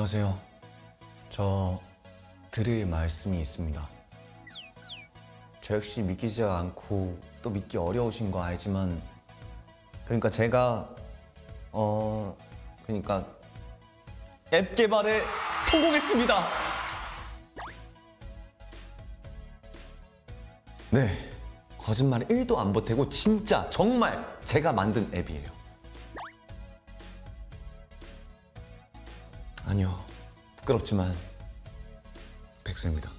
안녕하세요. 저 드릴 말씀이 있습니다. 저 역시 믿기지 않고 또 믿기 어려우신 거 알지만 그러니까 제가 어 그러니까 앱 개발에 성공했습니다. 네. 거짓말 1도 안 보태고 진짜 정말 제가 만든 앱이에요. 아니요. 부끄럽지만 백수입니다.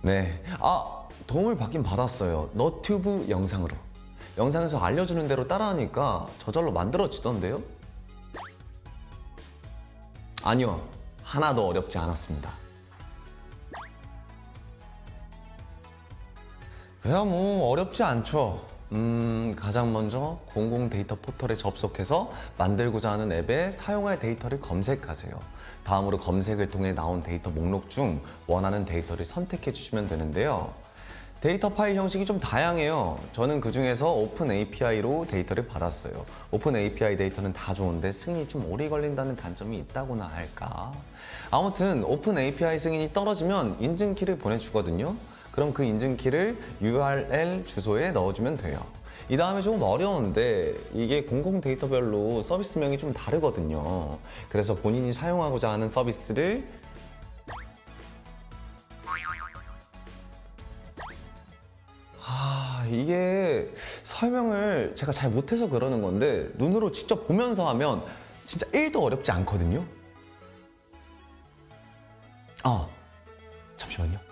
네. 아, 도움을 받긴 받았어요. 너튜브 영상으로. 영상에서 알려주는 대로 따라하니까 저절로 만들어지던데요? 아니요. 하나도 어렵지 않았습니다. 그야 뭐 어렵지 않죠. 음, 가장 먼저 공공 데이터 포털에 접속해서 만들고자 하는 앱에 사용할 데이터를 검색하세요. 다음으로 검색을 통해 나온 데이터 목록 중 원하는 데이터를 선택해 주시면 되는데요. 데이터 파일 형식이 좀 다양해요. 저는 그중에서 오픈 API로 데이터를 받았어요. 오픈 API 데이터는 다 좋은데 승인이 좀 오래 걸린다는 단점이 있다고나 할까. 아무튼 오픈 API 승인이 떨어지면 인증키를 보내주거든요. 그럼 그 인증키를 URL 주소에 넣어주면 돼요. 이 다음에 조금 어려운데 이게 공공 데이터별로 서비스명이 좀 다르거든요. 그래서 본인이 사용하고자 하는 서비스를 아 이게 설명을 제가 잘 못해서 그러는 건데 눈으로 직접 보면서 하면 진짜 1도 어렵지 않거든요. 아 잠시만요.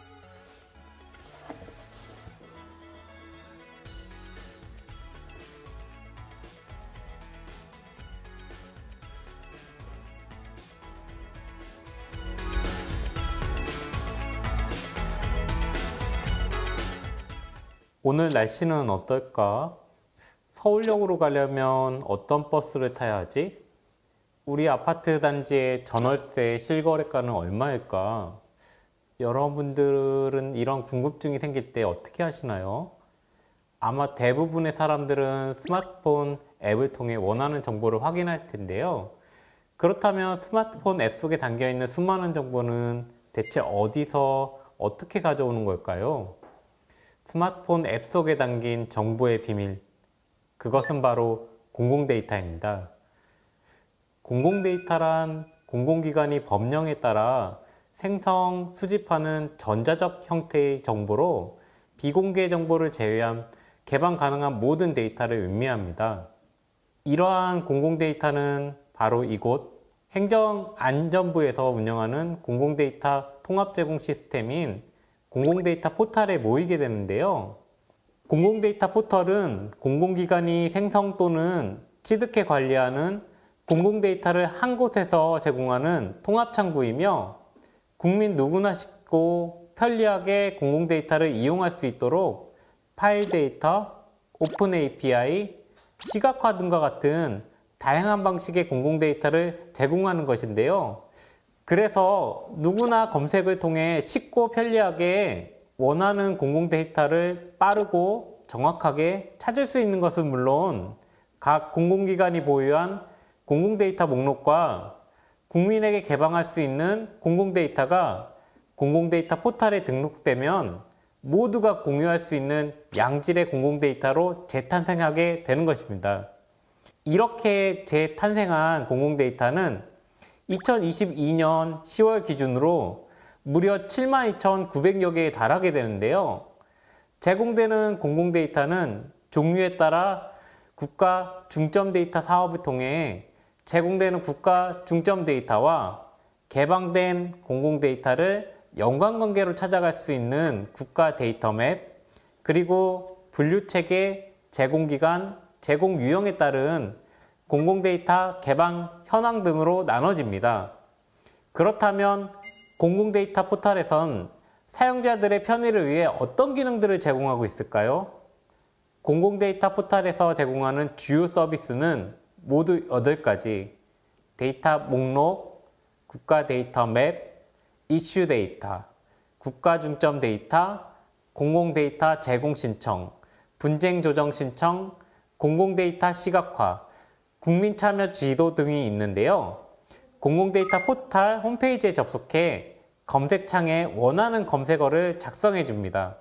오늘 날씨는 어떨까? 서울역으로 가려면 어떤 버스를 타야 하지? 우리 아파트 단지의 전월세 실거래가는 얼마일까? 여러분들은 이런 궁금증이 생길 때 어떻게 하시나요? 아마 대부분의 사람들은 스마트폰 앱을 통해 원하는 정보를 확인할 텐데요. 그렇다면 스마트폰 앱 속에 담겨있는 수많은 정보는 대체 어디서 어떻게 가져오는 걸까요? 스마트폰 앱 속에 담긴 정보의 비밀, 그것은 바로 공공데이터입니다. 공공데이터란 공공기관이 법령에 따라 생성, 수집하는 전자적 형태의 정보로 비공개 정보를 제외한 개방 가능한 모든 데이터를 의미합니다. 이러한 공공데이터는 바로 이곳 행정안전부에서 운영하는 공공데이터 통합제공 시스템인 공공데이터 포털에 모이게 되는데요. 공공데이터 포털은 공공기관이 생성 또는 취득해 관리하는 공공데이터를 한 곳에서 제공하는 통합창구이며 국민 누구나 쉽고 편리하게 공공데이터를 이용할 수 있도록 파일 데이터, 오픈 API, 시각화 등과 같은 다양한 방식의 공공데이터를 제공하는 것인데요. 그래서 누구나 검색을 통해 쉽고 편리하게 원하는 공공 데이터를 빠르고 정확하게 찾을 수 있는 것은 물론 각 공공기관이 보유한 공공 데이터 목록과 국민에게 개방할 수 있는 공공 데이터가 공공 데이터 포털에 등록되면 모두가 공유할 수 있는 양질의 공공 데이터로 재탄생하게 되는 것입니다. 이렇게 재탄생한 공공 데이터는 2022년 10월 기준으로 무려 72,900여 개에 달하게 되는데요. 제공되는 공공 데이터는 종류에 따라 국가 중점 데이터 사업을 통해 제공되는 국가 중점 데이터와 개방된 공공 데이터를 연관관계로 찾아갈 수 있는 국가 데이터맵 그리고 분류 체계, 제공 기간, 제공 유형에 따른 공공 데이터 개방 현황 등으로 나눠집니다. 그렇다면 공공 데이터 포털에선 사용자들의 편의를 위해 어떤 기능들을 제공하고 있을까요? 공공 데이터 포털에서 제공하는 주요 서비스는 모두 8가지 데이터 목록, 국가 데이터 맵, 이슈 데이터, 국가 중점 데이터, 공공 데이터 제공 신청, 분쟁 조정 신청, 공공 데이터 시각화, 국민참여 지도 등이 있는데요. 공공데이터 포탈 홈페이지에 접속해 검색창에 원하는 검색어를 작성해 줍니다.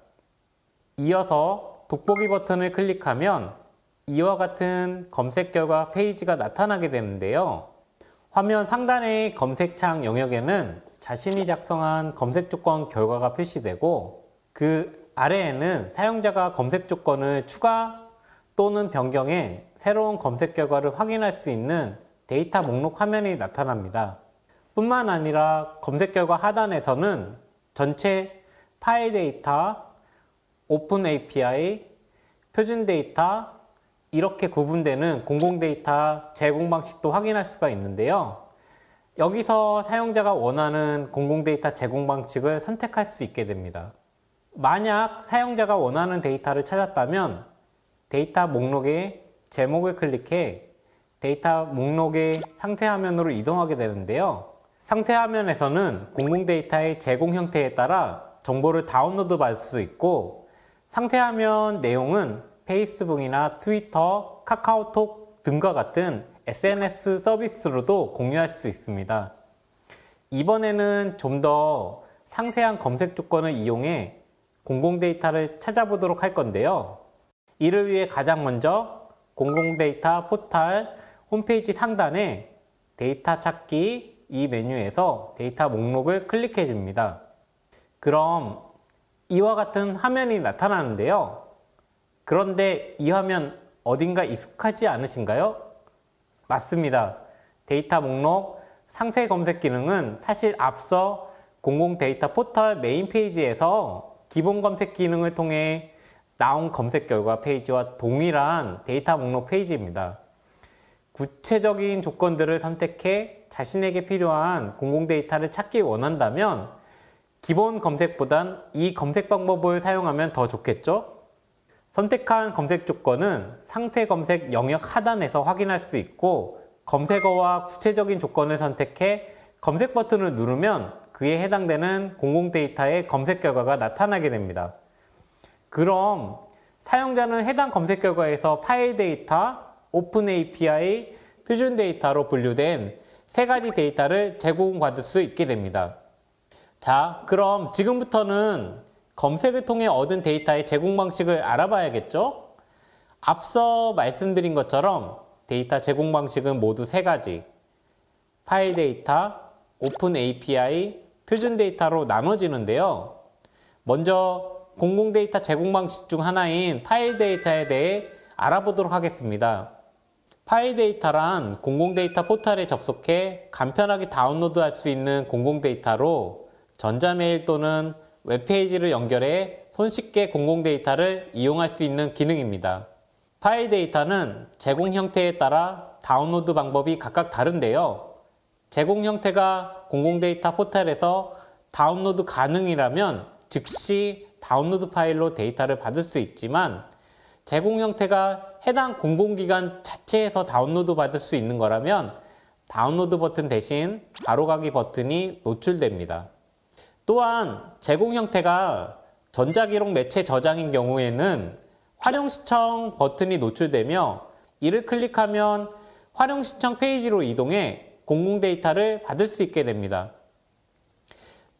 이어서 돋보기 버튼을 클릭하면 이와 같은 검색 결과 페이지가 나타나게 되는데요. 화면 상단의 검색창 영역에는 자신이 작성한 검색 조건 결과가 표시되고 그 아래에는 사용자가 검색 조건을 추가 또는 변경해 새로운 검색 결과를 확인할 수 있는 데이터 목록 화면이 나타납니다. 뿐만 아니라 검색 결과 하단에서는 전체 파일 데이터, 오픈 API, 표준 데이터 이렇게 구분되는 공공 데이터 제공 방식도 확인할 수가 있는데요. 여기서 사용자가 원하는 공공 데이터 제공 방식을 선택할 수 있게 됩니다. 만약 사용자가 원하는 데이터를 찾았다면 데이터 목록의 제목을 클릭해 데이터 목록의 상세 화면으로 이동하게 되는데요. 상세 화면에서는 공공 데이터의 제공 형태에 따라 정보를 다운로드 받을 수 있고 상세 화면 내용은 페이스북이나 트위터, 카카오톡 등과 같은 SNS 서비스로도 공유할 수 있습니다. 이번에는 좀 더 상세한 검색 조건을 이용해 공공 데이터를 찾아보도록 할 건데요. 이를 위해 가장 먼저 공공데이터 포탈 홈페이지 상단에 데이터 찾기 이 메뉴에서 데이터 목록을 클릭해 줍니다. 그럼 이와 같은 화면이 나타나는데요. 그런데 이 화면 어딘가 익숙하지 않으신가요? 맞습니다. 데이터 목록 상세 검색 기능은 사실 앞서 공공 데이터 포털 메인 페이지에서 기본 검색 기능을 통해 나온 검색 결과 페이지와 동일한 데이터 목록 페이지입니다. 구체적인 조건들을 선택해 자신에게 필요한 공공 데이터를 찾기 원한다면 기본 검색보단 이 검색 방법을 사용하면 더 좋겠죠? 선택한 검색 조건은 상세 검색 영역 하단에서 확인할 수 있고 검색어와 구체적인 조건을 선택해 검색 버튼을 누르면 그에 해당되는 공공 데이터의 검색 결과가 나타나게 됩니다. 그럼 사용자는 해당 검색 결과에서 파일 데이터, 오픈 API, 표준 데이터로 분류된 세 가지 데이터를 제공받을 수 있게 됩니다. 자, 그럼 지금부터는 검색을 통해 얻은 데이터의 제공 방식을 알아봐야겠죠? 앞서 말씀드린 것처럼 데이터 제공 방식은 모두 세 가지 파일 데이터, 오픈 API, 표준 데이터로 나눠지는데요. 먼저 공공 데이터 제공 방식 중 하나인 파일 데이터에 대해 알아보도록 하겠습니다. 파일 데이터란 공공 데이터 포털에 접속해 간편하게 다운로드할 수 있는 공공 데이터로 전자메일 또는 웹페이지를 연결해 손쉽게 공공 데이터를 이용할 수 있는 기능입니다. 파일 데이터는 제공 형태에 따라 다운로드 방법이 각각 다른데요. 제공 형태가 공공 데이터 포털에서 다운로드 가능이라면 즉시 다운로드 파일로 데이터를 받을 수 있지만 제공 형태가 해당 공공기관 자체에서 다운로드 받을 수 있는 거라면 다운로드 버튼 대신 바로가기 버튼이 노출됩니다. 또한 제공 형태가 전자기록 매체 저장인 경우에는 활용 시청 버튼이 노출되며 이를 클릭하면 활용 시청 페이지로 이동해 공공 데이터를 받을 수 있게 됩니다.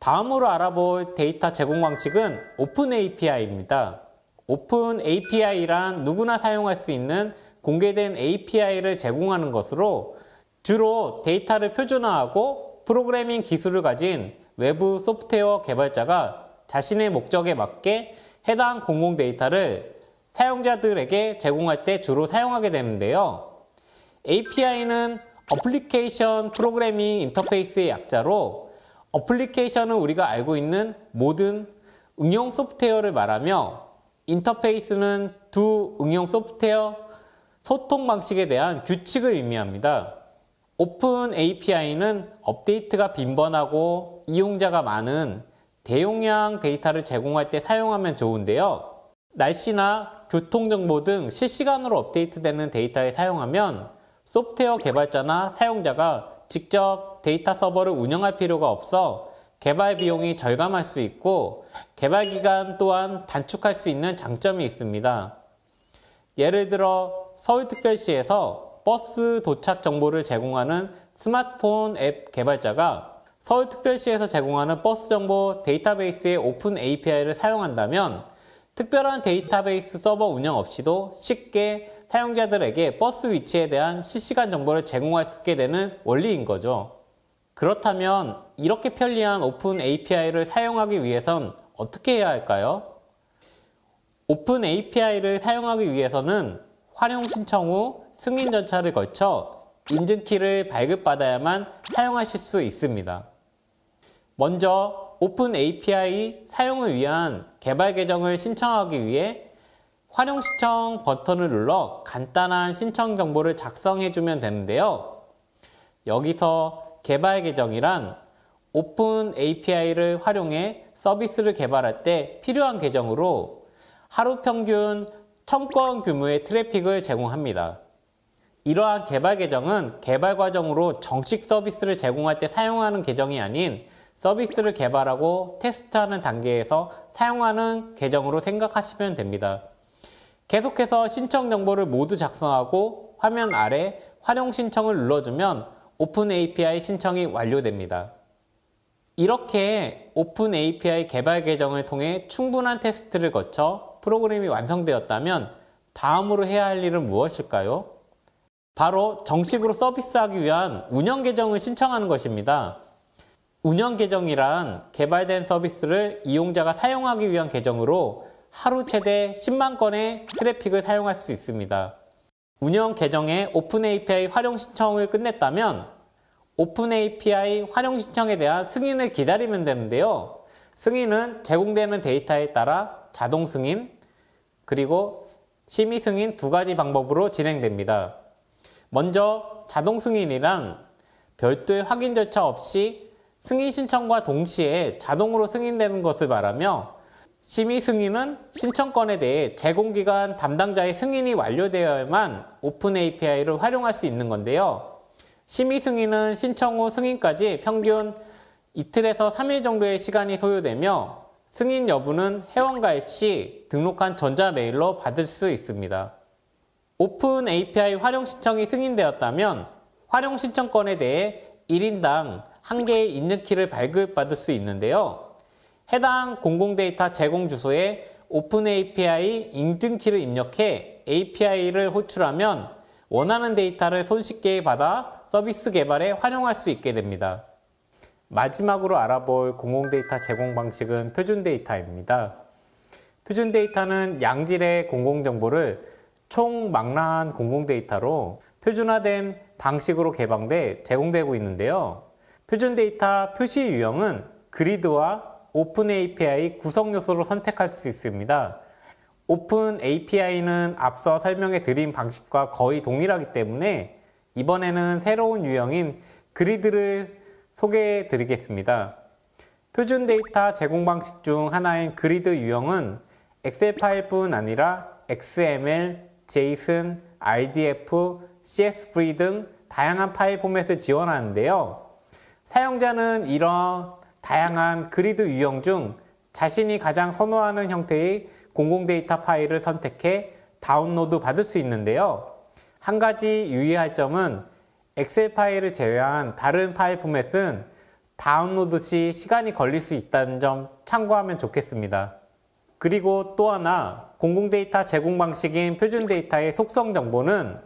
다음으로 알아볼 데이터 제공 방식은 오픈 API입니다. 오픈 API란 누구나 사용할 수 있는 공개된 API를 제공하는 것으로 주로 데이터를 표준화하고 프로그래밍 기술을 가진 외부 소프트웨어 개발자가 자신의 목적에 맞게 해당 공공 데이터를 사용자들에게 제공할 때 주로 사용하게 되는데요. API는 어플리케이션 프로그래밍 인터페이스의 약자로 어플리케이션은 우리가 알고 있는 모든 응용 소프트웨어를 말하며 인터페이스는 두 응용 소프트웨어 소통 방식에 대한 규칙을 의미합니다. 오픈 API는 업데이트가 빈번하고 이용자가 많은 대용량 데이터를 제공할 때 사용하면 좋은데요. 날씨나 교통정보 등 실시간으로 업데이트되는 데이터에 사용하면 소프트웨어 개발자나 사용자가 직접 데이터 서버를 운영할 필요가 없어 개발 비용이 절감할 수 있고 개발 기간 또한 단축할 수 있는 장점이 있습니다. 예를 들어 서울특별시에서 버스 도착 정보를 제공하는 스마트폰 앱 개발자가 서울특별시에서 제공하는 버스 정보 데이터베이스의 오픈 API를 사용한다면 특별한 데이터베이스 서버 운영 없이도 쉽게 사용자들에게 버스 위치에 대한 실시간 정보를 제공할 수 있게 되는 원리인 거죠. 그렇다면 이렇게 편리한 오픈 API를 사용하기 위해선 어떻게 해야 할까요? 오픈 API를 사용하기 위해서는 활용 신청 후 승인 절차를 걸쳐 인증키를 발급받아야만 사용하실 수 있습니다. 먼저 오픈 API 사용을 위한 개발 계정을 신청하기 위해 활용 신청 버튼을 눌러 간단한 신청 정보를 작성해주면 되는데요. 여기서 개발 계정이란 오픈 API를 활용해 서비스를 개발할 때 필요한 계정으로 하루 평균 1000건 규모의 트래픽을 제공합니다. 이러한 개발 계정은 개발 과정으로 정식 서비스를 제공할 때 사용하는 계정이 아닌 서비스를 개발하고 테스트하는 단계에서 사용하는 계정으로 생각하시면 됩니다. 계속해서 신청 정보를 모두 작성하고 화면 아래 활용 신청을 눌러주면 오픈 API 신청이 완료됩니다. 이렇게 오픈 API 개발 계정을 통해 충분한 테스트를 거쳐 프로그램이 완성되었다면 다음으로 해야 할 일은 무엇일까요? 바로 정식으로 서비스하기 위한 운영 계정을 신청하는 것입니다. 운영 계정이란 개발된 서비스를 이용자가 사용하기 위한 계정으로 하루 최대 10만 건의 트래픽을 사용할 수 있습니다. 운영 계정에 오픈 API 활용 신청을 끝냈다면 오픈 API 활용 신청에 대한 승인을 기다리면 되는데요. 승인은 제공되는 데이터에 따라 자동 승인 그리고 심의 승인 두 가지 방법으로 진행됩니다. 먼저 자동 승인이란 별도의 확인 절차 없이 승인 신청과 동시에 자동으로 승인되는 것을 말하며 심의 승인은 신청건에 대해 제공기관 담당자의 승인이 완료되어야만 오픈 API를 활용할 수 있는 건데요. 심의 승인은 신청 후 승인까지 평균 이틀에서 3일 정도의 시간이 소요되며 승인 여부는 회원가입 시 등록한 전자메일로 받을 수 있습니다. 오픈 API 활용 신청이 승인되었다면 활용 신청건에 대해 1인당 1개의 인증키를 발급받을 수 있는데요. 해당 공공데이터 제공 주소에 오픈 API 인증키를 입력해 API를 호출하면 원하는 데이터를 손쉽게 받아 서비스 개발에 활용할 수 있게 됩니다. 마지막으로 알아볼 공공데이터 제공 방식은 표준 데이터입니다. 표준 데이터는 양질의 공공정보를 총망라한 공공데이터로 표준화된 방식으로 개방돼 제공되고 있는데요. 표준 데이터 표시 유형은 그리드와 오픈 API 구성 요소로 선택할 수 있습니다. 오픈 API는 앞서 설명해 드린 방식과 거의 동일하기 때문에 이번에는 새로운 유형인 그리드를 소개해 드리겠습니다. 표준 데이터 제공 방식 중 하나인 그리드 유형은 엑셀 파일뿐 아니라 XML, JSON, RDF, CSV 등 다양한 파일 포맷을 지원하는데요. 사용자는 이런 다양한 그리드 유형 중 자신이 가장 선호하는 형태의 공공 데이터 파일을 선택해 다운로드 받을 수 있는데요. 한 가지 유의할 점은 엑셀 파일을 제외한 다른 파일 포맷은 다운로드 시 시간이 걸릴 수 있다는 점 참고하면 좋겠습니다. 그리고 또 하나 공공 데이터 제공 방식인 표준 데이터의 속성 정보는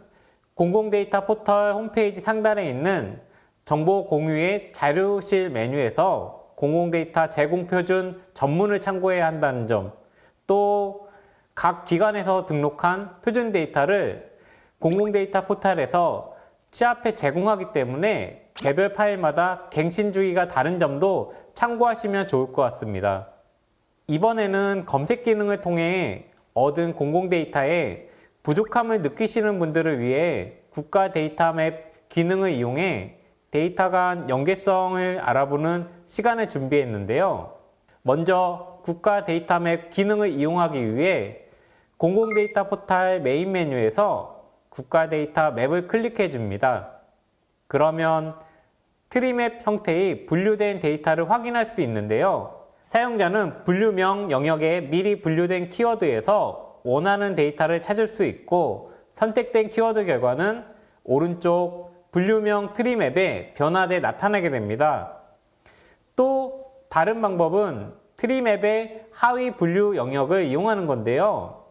공공 데이터 포털 홈페이지 상단에 있는 정보 공유의 자료실 메뉴에서 공공데이터 제공 표준 전문을 참고해야 한다는 점, 또 각 기관에서 등록한 표준 데이터를 공공데이터 포탈에서 취합해 제공하기 때문에 개별 파일마다 갱신 주기가 다른 점도 참고하시면 좋을 것 같습니다. 이번에는 검색 기능을 통해 얻은 공공데이터에 부족함을 느끼시는 분들을 위해 국가 데이터맵 기능을 이용해 데이터 간 연계성을 알아보는 시간을 준비했는데요. 먼저 국가 데이터맵 기능을 이용하기 위해 공공 데이터 포탈 메인 메뉴에서 국가 데이터 맵을 클릭해 줍니다. 그러면 트리맵 형태의 분류된 데이터를 확인할 수 있는데요. 사용자는 분류명 영역에 미리 분류된 키워드에서 원하는 데이터를 찾을 수 있고 선택된 키워드 결과는 오른쪽 분류명 트리 맵의 변화돼 나타나게 됩니다. 또 다른 방법은 트리 맵의 하위 분류 영역을 이용하는 건데요.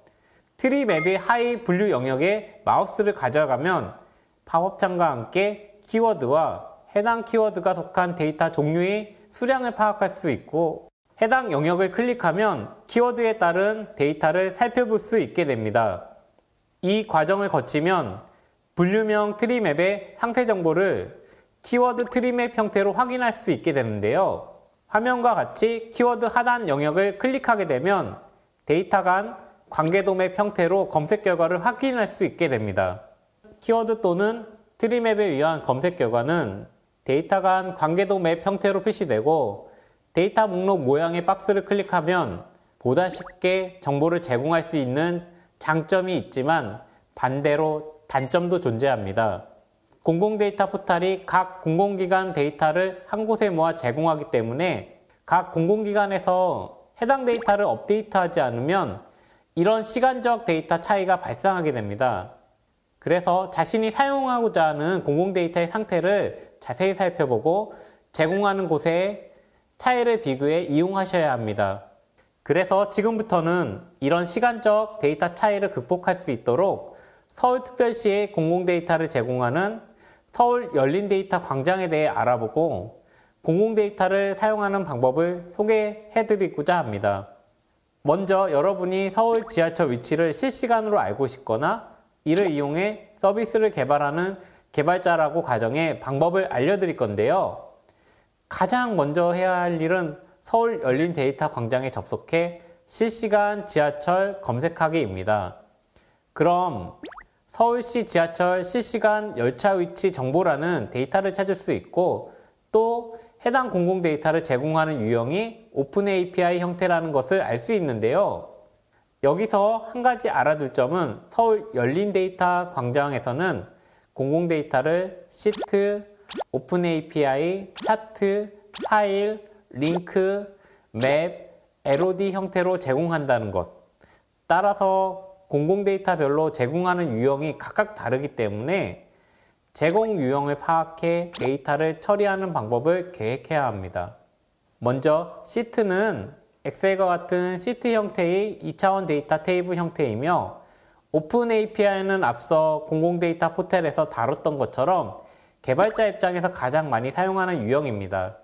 트리 맵의 하위 분류 영역에 마우스를 가져가면 팝업창과 함께 키워드와 해당 키워드가 속한 데이터 종류의 수량을 파악할 수 있고 해당 영역을 클릭하면 키워드에 따른 데이터를 살펴볼 수 있게 됩니다. 이 과정을 거치면 분류명 트리맵의 상세 정보를 키워드 트리맵 형태로 확인할 수 있게 되는데요. 화면과 같이 키워드 하단 영역을 클릭하게 되면 데이터 간 관계도맵 형태로 검색 결과를 확인할 수 있게 됩니다. 키워드 또는 트리맵에 의한 검색 결과는 데이터 간 관계도맵 형태로 표시되고 데이터 목록 모양의 박스를 클릭하면 보다 쉽게 정보를 제공할 수 있는 장점이 있지만 반대로 단점도 존재합니다. 공공 데이터 포탈이 각 공공기관 데이터를 한 곳에 모아 제공하기 때문에 각 공공기관에서 해당 데이터를 업데이트하지 않으면 이런 시간적 데이터 차이가 발생하게 됩니다. 그래서 자신이 사용하고자 하는 공공 데이터의 상태를 자세히 살펴보고 제공하는 곳의 차이를 비교해 이용하셔야 합니다. 그래서 지금부터는 이런 시간적 데이터 차이를 극복할 수 있도록 서울특별시의 공공데이터를 제공하는 서울 열린 데이터 광장에 대해 알아보고 공공데이터를 사용하는 방법을 소개해드리고자 합니다. 먼저 여러분이 서울 지하철 위치를 실시간으로 알고 싶거나 이를 이용해 서비스를 개발하는 개발자라고 가정해 방법을 알려드릴 건데요. 가장 먼저 해야 할 일은 서울 열린 데이터 광장에 접속해 실시간 지하철 검색하기입니다. 그럼 서울시 지하철 실시간 열차 위치 정보라는 데이터를 찾을 수 있고 또 해당 공공 데이터를 제공하는 유형이 오픈 API 형태라는 것을 알 수 있는데요. 여기서 한 가지 알아둘 점은 서울 열린 데이터 광장에서는 공공 데이터를 시트, 오픈 API, 차트, 파일, 링크, 맵, LOD 형태로 제공한다는 것. 따라서 공공 데이터별로 제공하는 유형이 각각 다르기 때문에 제공 유형을 파악해 데이터를 처리하는 방법을 계획해야 합니다. 먼저 시트는 엑셀과 같은 시트 형태의 2차원 데이터 테이블 형태이며 오픈 API는 앞서 공공 데이터 포텔에서 다뤘던 것처럼 개발자 입장에서 가장 많이 사용하는 유형입니다.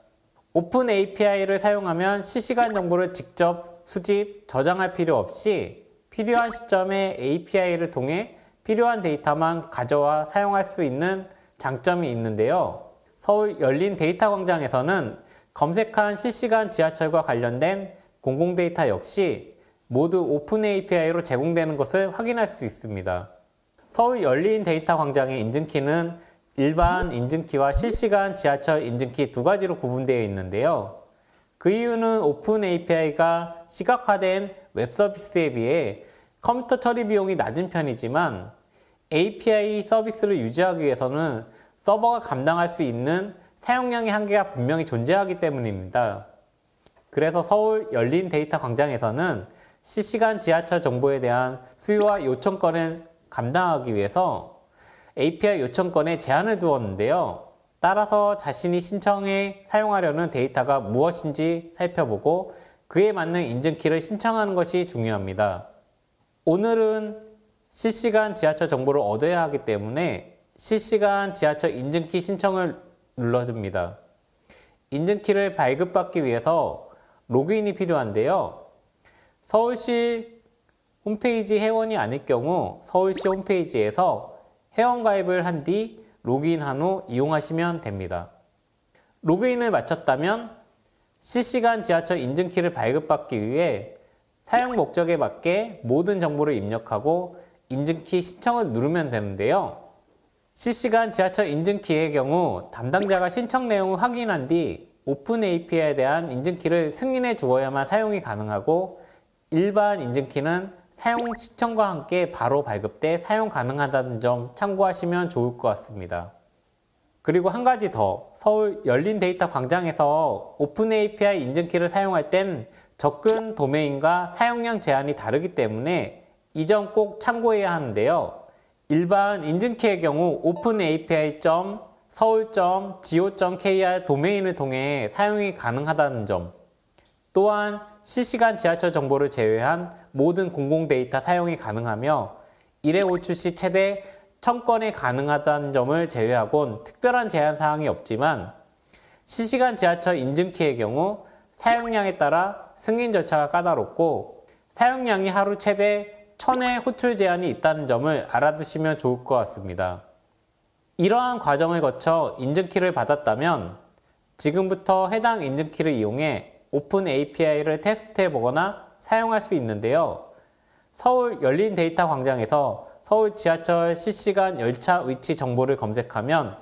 오픈 API를 사용하면 실시간 정보를 직접 수집, 저장할 필요 없이 필요한 시점에 API를 통해 필요한 데이터만 가져와 사용할 수 있는 장점이 있는데요. 서울 열린 데이터 광장에서는 검색한 실시간 지하철과 관련된 공공 데이터 역시 모두 오픈 API로 제공되는 것을 확인할 수 있습니다. 서울 열린 데이터 광장의 인증키는 일반 인증키와 실시간 지하철 인증키 두 가지로 구분되어 있는데요. 그 이유는 오픈 API가 시각화된 웹 서비스에 비해 컴퓨터 처리 비용이 낮은 편이지만 API 서비스를 유지하기 위해서는 서버가 감당할 수 있는 사용량의 한계가 분명히 존재하기 때문입니다. 그래서 서울 열린 데이터 광장에서는 실시간 지하철 정보에 대한 수요와 요청 권을 감당하기 위해서 API 요청 권에 제한을 두었는데요. 따라서 자신이 신청해 사용하려는 데이터가 무엇인지 살펴보고 그에 맞는 인증키를 신청하는 것이 중요합니다. 오늘은 실시간 지하철 정보를 얻어야 하기 때문에 실시간 지하철 인증키 신청을 눌러줍니다. 인증키를 발급받기 위해서 로그인이 필요한데요. 서울시 홈페이지 회원이 아닐 경우 서울시 홈페이지에서 회원 가입을 한뒤 로그인한 후 이용하시면 됩니다. 로그인을 마쳤다면 실시간 지하철 인증키를 발급받기 위해 사용 목적에 맞게 모든 정보를 입력하고 인증키 신청을 누르면 되는데요. 실시간 지하철 인증키의 경우 담당자가 신청 내용을 확인한 뒤 오픈 API에 대한 인증키를 승인해 주어야만 사용이 가능하고 일반 인증키는 사용 시청과 함께 바로 발급돼 사용 가능하다는 점 참고하시면 좋을 것 같습니다. 그리고 한 가지 더, 서울 열린 데이터 광장에서 오픈 API 인증키를 사용할 땐 접근 도메인과 사용량 제한이 다르기 때문에 이 점 꼭 참고해야 하는데요. 일반 인증키의 경우 오픈 API 점 서울.go.kr 도메인을 통해 사용이 가능하다는 점 또한 실시간 지하철 정보를 제외한 모든 공공 데이터 사용이 가능하며 1회 호출 시 최대 1000건에 가능하다는 점을 제외하곤 특별한 제한 사항이 없지만 실시간 지하철 인증키의 경우 사용량에 따라 승인 절차가 까다롭고 사용량이 하루 최대 1000회 호출 제한이 있다는 점을 알아두시면 좋을 것 같습니다. 이러한 과정을 거쳐 인증키를 받았다면 지금부터 해당 인증키를 이용해 오픈 API를 테스트해 보거나 사용할 수 있는데요. 서울 열린 데이터 광장에서 서울 지하철 실시간 열차 위치 정보를 검색하면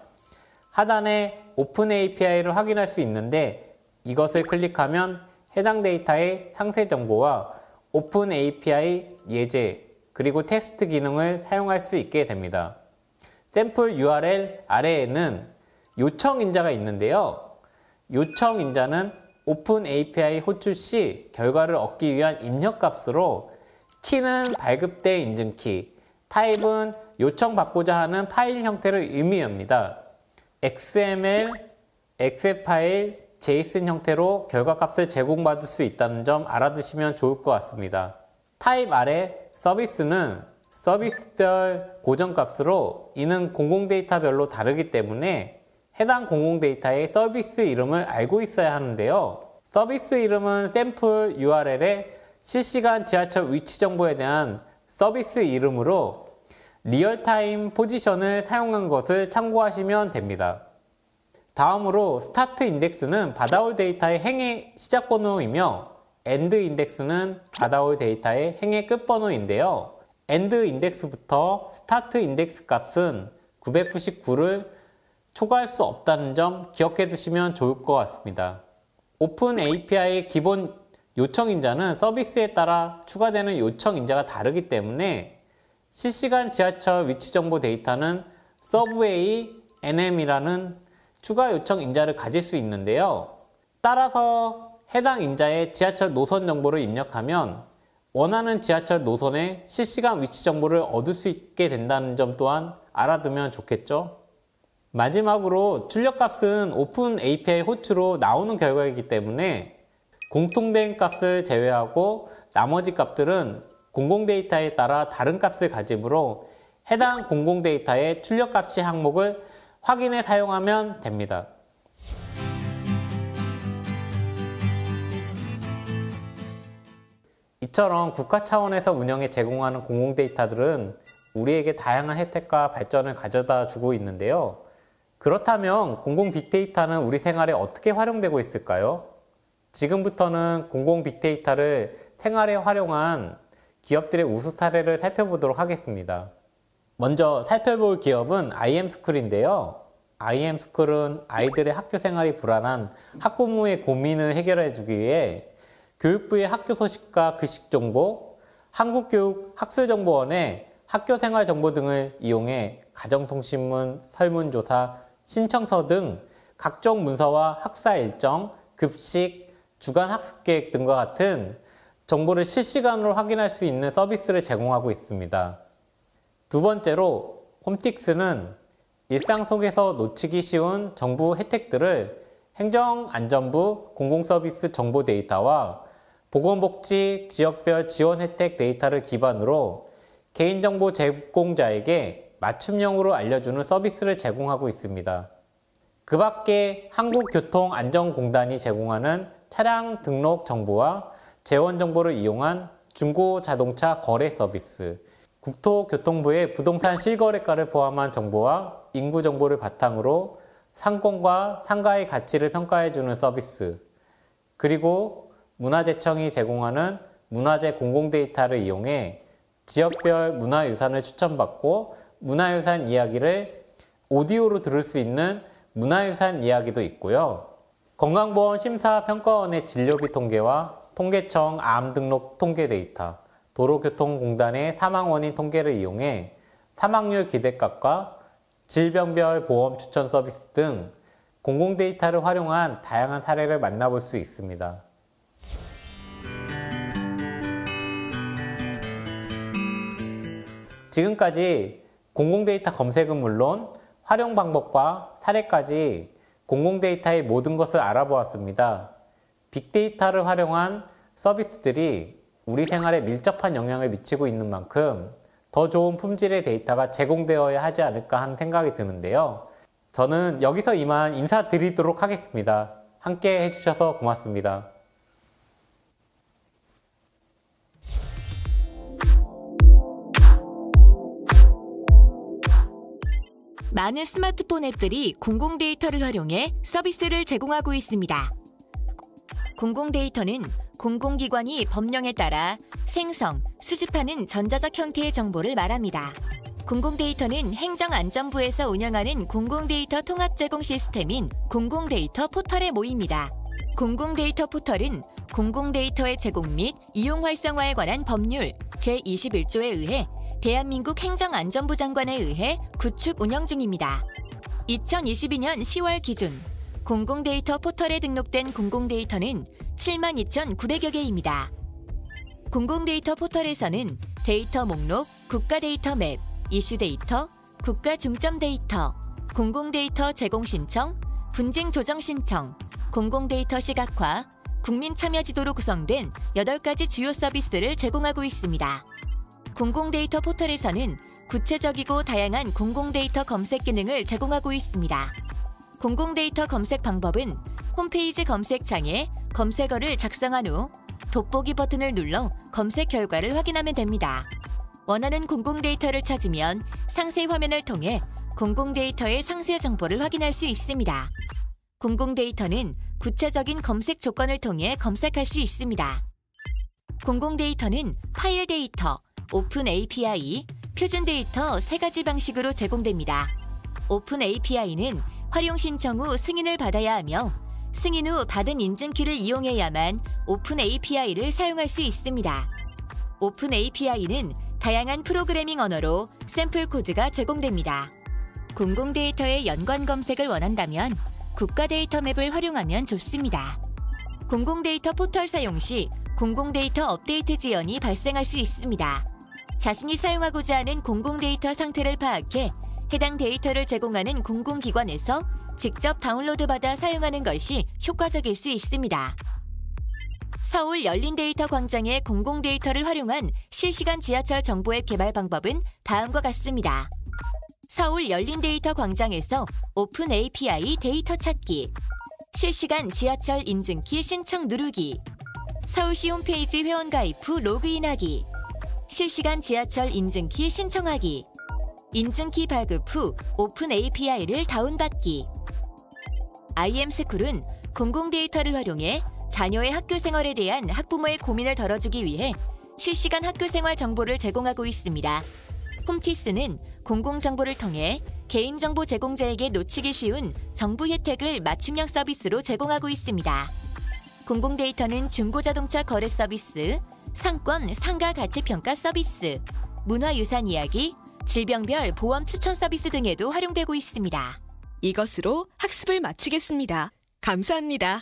하단에 오픈 API를 확인할 수 있는데 이것을 클릭하면 해당 데이터의 상세 정보와 오픈 API 예제 그리고 테스트 기능을 사용할 수 있게 됩니다. 샘플 URL 아래에는 요청 인자가 있는데요. 요청 인자는 오픈 API 호출 시 결과를 얻기 위한 입력값으로 키는 발급대 인증키, 타입은 요청받고자 하는 파일 형태를 의미합니다. XML, 엑셀 파일, JSON 형태로 결과값을 제공받을 수 있다는 점 알아두시면 좋을 것 같습니다. 타입 아래 서비스는 서비스별 고정값으로 이는 공공 데이터별로 다르기 때문에 해당 공공데이터의 서비스 이름을 알고 있어야 하는데요. 서비스 이름은 샘플 URL에 실시간 지하철 위치 정보에 대한 서비스 이름으로 리얼타임 포지션을 사용한 것을 참고하시면 됩니다. 다음으로 스타트 인덱스는 받아올 데이터의 행의 시작 번호이며 엔드 인덱스는 받아올 데이터의 행의 끝 번호인데요. 엔드 인덱스부터 스타트 인덱스 값은 999를 초과할 수 없다는 점 기억해 두시면 좋을 것 같습니다. 오픈 API의 기본 요청 인자는 서비스에 따라 추가되는 요청 인자가 다르기 때문에 실시간 지하철 위치 정보 데이터는 서브웨이 NM이라는 추가 요청 인자를 가질 수 있는데요. 따라서 해당 인자에 지하철 노선 정보를 입력하면 원하는 지하철 노선의 실시간 위치 정보를 얻을 수 있게 된다는 점 또한 알아두면 좋겠죠. 마지막으로 출력값은 오픈 API 호출로 나오는 결과이기 때문에 공통된 값을 제외하고 나머지 값들은 공공 데이터에 따라 다른 값을 가지므로 해당 공공 데이터의 출력 값이 항목을 확인해 사용하면 됩니다. 이처럼 국가 차원에서 운영에 제공하는 공공 데이터들은 우리에게 다양한 혜택과 발전을 가져다 주고 있는데요. 그렇다면 공공 빅데이터는 우리 생활에 어떻게 활용되고 있을까요? 지금부터는 공공 빅데이터를 생활에 활용한 기업들의 우수 사례를 살펴보도록 하겠습니다. 먼저 살펴볼 기업은 IM스쿨인데요. IM스쿨은 아이들의 학교 생활이 불안한 학부모의 고민을 해결해 주기 위해 교육부의 학교 소식과 그식 정보, 한국교육학술정보원의 학교생활 정보 등을 이용해 가정통신문, 설문조사, 신청서 등 각종 문서와 학사 일정, 급식, 주간 학습 계획 등과 같은 정보를 실시간으로 확인할 수 있는 서비스를 제공하고 있습니다. 두 번째로 홈틱스는 일상 속에서 놓치기 쉬운 정부 혜택들을 행정안전부 공공서비스 정보 데이터와 보건복지 지역별 지원 혜택 데이터를 기반으로 개인정보 제공자에게 맞춤형으로 알려주는 서비스를 제공하고 있습니다. 그 밖에 한국교통안전공단이 제공하는 차량 등록 정보와 재원 정보를 이용한 중고자동차 거래 서비스, 국토교통부의 부동산 실거래가를 포함한 정보와 인구 정보를 바탕으로 상권과 상가의 가치를 평가해주는 서비스, 그리고 문화재청이 제공하는 문화재 공공 데이터를 이용해 지역별 문화유산을 추천받고 문화유산 이야기를 오디오로 들을 수 있는 문화유산 이야기도 있고요. 건강보험 심사평가원의 진료비 통계와 통계청 암 등록 통계 데이터, 도로교통공단의 사망 원인 통계를 이용해 사망률 기대값과 질병별 보험 추천 서비스 등 공공 데이터를 활용한 다양한 사례를 만나볼 수 있습니다. 지금까지 공공데이터 검색은 물론 활용 방법과 사례까지 공공데이터의 모든 것을 알아보았습니다. 빅데이터를 활용한 서비스들이 우리 생활에 밀접한 영향을 미치고 있는 만큼 더 좋은 품질의 데이터가 제공되어야 하지 않을까 하는 생각이 드는데요. 저는 여기서 이만 인사드리도록 하겠습니다. 함께 해주셔서 고맙습니다. 많은 스마트폰 앱들이 공공 데이터를 활용해 서비스를 제공하고 있습니다. 공공 데이터는 공공기관이 법령에 따라 생성, 수집하는 전자적 형태의 정보를 말합니다. 공공 데이터는 행정안전부에서 운영하는 공공 데이터 통합 제공 시스템인 공공 데이터 포털의 모입니다. 공공 데이터 포털은 공공 데이터의 제공 및 이용 활성화에 관한 법률 제21조에 의해 대한민국 행정안전부 장관에 의해 구축 운영 중입니다. 2022년 10월 기준 공공데이터 포털에 등록된 공공데이터는 72,900여 개입니다. 공공데이터 포털에서는 데이터 목록, 국가데이터 맵, 이슈 데이터, 국가 중점 데이터, 공공데이터 제공 신청, 분쟁 조정 신청, 공공데이터 시각화, 국민 참여 지도로 구성된 8가지 주요 서비스를 제공하고 있습니다. 공공데이터 포털에서는 구체적이고 다양한 공공데이터 검색 기능을 제공하고 있습니다. 공공데이터 검색 방법은 홈페이지 검색창에 검색어를 작성한 후 돋보기 버튼을 눌러 검색 결과를 확인하면 됩니다. 원하는 공공데이터를 찾으면 상세 화면을 통해 공공데이터의 상세 정보를 확인할 수 있습니다. 공공데이터는 구체적인 검색 조건을 통해 검색할 수 있습니다. 공공데이터는 파일 데이터, 오픈 API, 표준 데이터 세 가지 방식으로 제공됩니다. 오픈 API는 활용 신청 후 승인을 받아야 하며 승인 후 받은 인증키를 이용해야만 오픈 API를 사용할 수 있습니다. 오픈 API는 다양한 프로그래밍 언어로 샘플 코드가 제공됩니다. 공공 데이터의 연관 검색을 원한다면 국가 데이터 맵을 활용하면 좋습니다. 공공 데이터 포털 사용 시 공공 데이터 업데이트 지연이 발생할 수 있습니다. 자신이 사용하고자 하는 공공 데이터 상태를 파악해 해당 데이터를 제공하는 공공기관에서 직접 다운로드받아 사용하는 것이 효과적일 수 있습니다. 서울 열린 데이터 광장의 공공 데이터를 활용한 실시간 지하철 정보앱 개발 방법은 다음과 같습니다. 서울 열린 데이터 광장에서 오픈 API 데이터 찾기, 실시간 지하철 인증키 신청 누르기, 서울시 홈페이지 회원가입 후 로그인하기, 실시간 지하철 인증키 신청하기 인증키 발급 후 오픈 API를 다운받기 IM스쿨은 공공데이터를 활용해 자녀의 학교생활에 대한 학부모의 고민을 덜어주기 위해 실시간 학교생활 정보를 제공하고 있습니다. 홈티스는 공공정보를 통해 개인정보 제공자에게 놓치기 쉬운 정부 혜택을 맞춤형 서비스로 제공하고 있습니다. 공공데이터는 중고자동차 거래 서비스, 상권 상가 가치 평가 서비스, 문화유산 이야기, 질병별 보험 추천 서비스 등에도 활용되고 있습니다. 이것으로 학습을 마치겠습니다. 감사합니다.